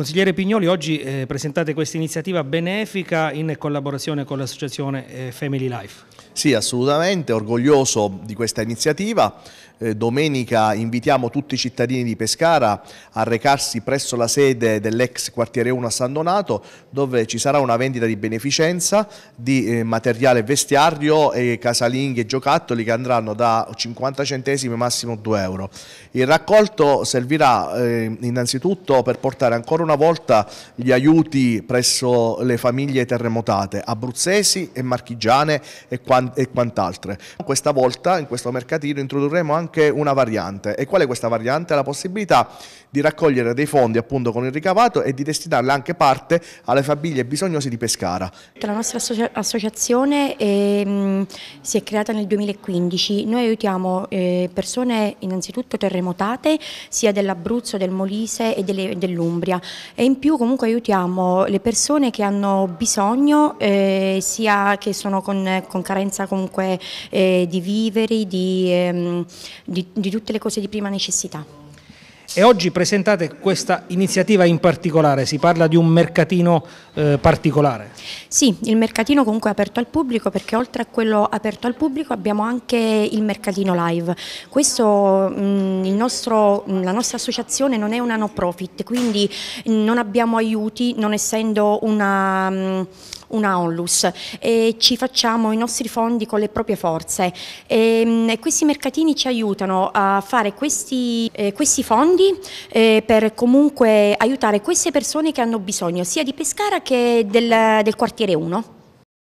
Consigliere Pignoli, oggi eh, presentate questa iniziativa benefica in collaborazione con l'associazione eh, Family Life. Sì, assolutamente, orgoglioso di questa iniziativa. Eh, domenica invitiamo tutti i cittadini di Pescara a recarsi presso la sede dell'ex quartiere 1 a San Donato dove ci sarà una vendita di beneficenza di eh, materiale vestiario e casalinghe e giocattoli che andranno da 50 centesimi massimo 2 euro. Il raccolto servirà eh, innanzitutto per portare ancora una volta gli aiuti presso le famiglie terremotate abruzzesi e marchigiane e quant'altre. Questa volta in questo mercatino introdurremo anche anche una variante. E qual è questa variante? La possibilità di raccogliere dei fondi appunto con il ricavato e di destinarle anche parte alle famiglie bisognose di Pescara. La nostra associa associazione eh, si è creata nel 2015. Noi aiutiamo eh, persone innanzitutto terremotate sia dell'Abruzzo, del Molise e dell'Umbria e in più comunque aiutiamo le persone che hanno bisogno eh, sia che sono con, con carenza comunque eh, di viveri, di, ehm, di, di tutte le cose di prima necessità. E oggi presentate questa iniziativa in particolare, si parla di un mercatino eh, particolare. Sì, il mercatino comunque è aperto al pubblico perché oltre a quello aperto al pubblico abbiamo anche il mercatino live. Questo, mh, mm, nostro, mh, mm, la nostra associazione non è una no profit, quindi non abbiamo aiuti, non essendo una... Mh, mm, una onlus e ci facciamo i nostri fondi con le proprie forze e, ehm, e questi mercatini ci aiutano a fare questi, eh, questi fondi eh, per comunque aiutare queste persone che hanno bisogno sia di Pescara che del, del quartiere 1.